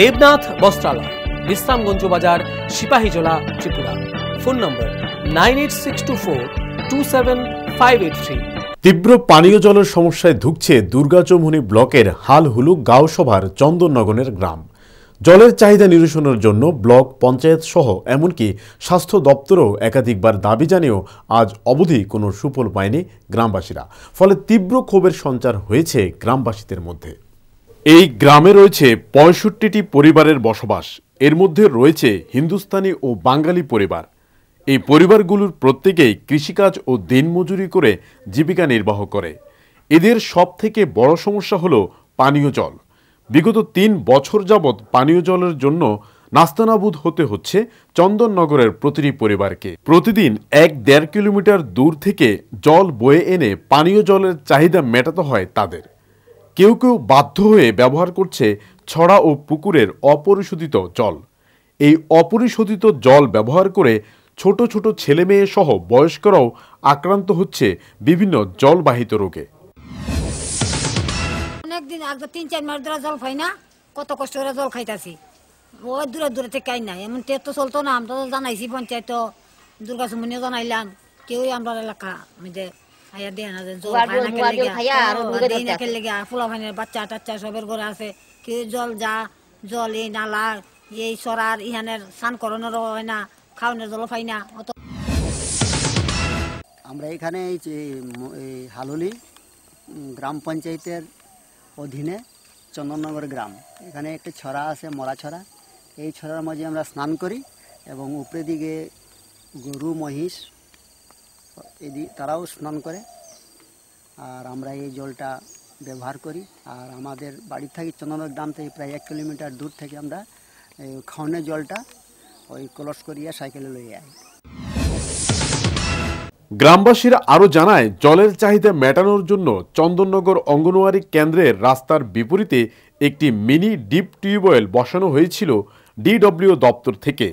দেবনাথ বস্ত্রালয় বিশ্রামগঞ্জ বাজার Sepahijala Tripura phone number nine eight six two four two seven five eight three তীব্র পানীয় জলের সমস্যায় ধুকছে দুর্গাচমুনি ব্লকের হালহুলু গাঁওসভার চন্দননগরের গ্রাম জলের চাহিদা নিরসনের জন্য ব্লক পঞ্চায়েত সহ এমনকি স্বাস্থ্য দপ্তরও একাধিকবার দাবি জানিয়েও আজ অবধি কোনো সুফল পায়নি গ্রামবাসীরা ফলে তীব্র ক্ষোভের সঞ্চার হয়েছে গ্রামবাসীদের মধ্যে এই গ্রামে রয়েছে পঁয়ষট্টিটি পরিবারের বসবাস এর মধ্যে রয়েছে হিন্দুস্তানি ও বাঙালি পরিবার এই পরিবারগুলোর প্রত্যেকেই কৃষিকাজ ও দিনমজুরি করে জীবিকা নির্বাহ করে এদের সব থেকে বড় সমস্যা হল পানীয় জল বিগত তিন বছর যাবৎ পানীয় জলের জন্য নাস্তানাবুদ হতে হচ্ছে চন্দননগরের প্রতিটি পরিবারকে প্রতিদিন এক দেড় কিলোমিটার দূর থেকে জল বয়ে এনে পানীয় জলের চাহিদা মেটাতে হয় তাদের কেউ কেউ বাধ্য হয়ে ব্যবহার করছে ছড়া ও পুকুরের অপরিশোধিত জল এই অপরিশোধিত জল ব্যবহার করে ছোট ছোট ছেলে মেয়ে সহ বয়স্করাও আক্রান্ত হচ্ছে বিভিন্ন জলবাহিত রোগে অনেকদিন একবার তিন চার মাস ধরে জল খাই না কত কষ্ট করে জল খাইতাছি ওই দূরে দূরে থেকে খাই না এমন টেট তো চলতো না আমরা তো জানাইছি পঞ্চায়েত দুর্গা সুমনিও জানাইলাম কেউই আমরা এলাকা মধ্যে বাচ্চা টাচ্চা সবের ঘরে আছে কি জল যা জল এই নালা এই সরার ইহানের স্নান করানোর হয় না খাওয়ানোর জল পাই না অত আমরা এখানে এই হালুলি গ্রাম পঞ্চায়েতের অধীনে চন্দননগর গ্রাম এখানে একটা ছড়া আছে মরা ছড়া এই ছড়ার মাঝে আমরা স্নান করি এবং উপরে দিকে গরু মহিষ এদি তারাও স্নান করে আর আমরা এই জলটা ব্যবহার করি আর আমাদের বাড়ি থেকে চন্দনগর গ্রাম থেকে প্রায় এক কিলোমিটার দূর থেকে আমরা খাওয়ানোর জলটা ওই কলস করিয়া সাইকেলে লইয়ে আই গ্রামবাসীরা আরও জানায় জলের চাহিদা মেটানোর জন্য চন্দননগর অঙ্গনওয়াড়ি কেন্দ্রের রাস্তার বিপরীতে একটি মিনি ডিপ টিউবওয়েল বসানো হয়েছিল ডিডব্লিউ দপ্তর থেকে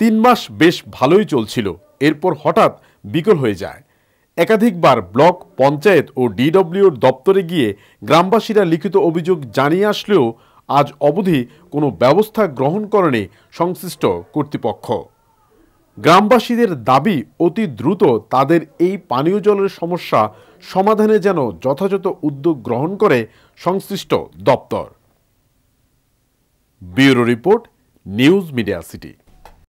তিন মাস বেশ ভালোই চলছিল এরপর হঠাৎ বিকল হয়ে যায় একাধিকবার ব্লক পঞ্চায়েত ও ডিডব্লিউর দপ্তরে গিয়ে গ্রামবাসীরা লিখিত অভিযোগ জানিয়ে আসলেও আজ অবধি কোনো ব্যবস্থা গ্রহণ করেনি সংশ্লিষ্ট কর্তৃপক্ষ গ্রামবাসীদের দাবি অতি দ্রুত তাদের এই পানীয় জলের সমস্যা সমাধানে যেন যথাযথ উদ্যোগ গ্রহণ করে সংশ্লিষ্ট দপ্তর bureau report news media city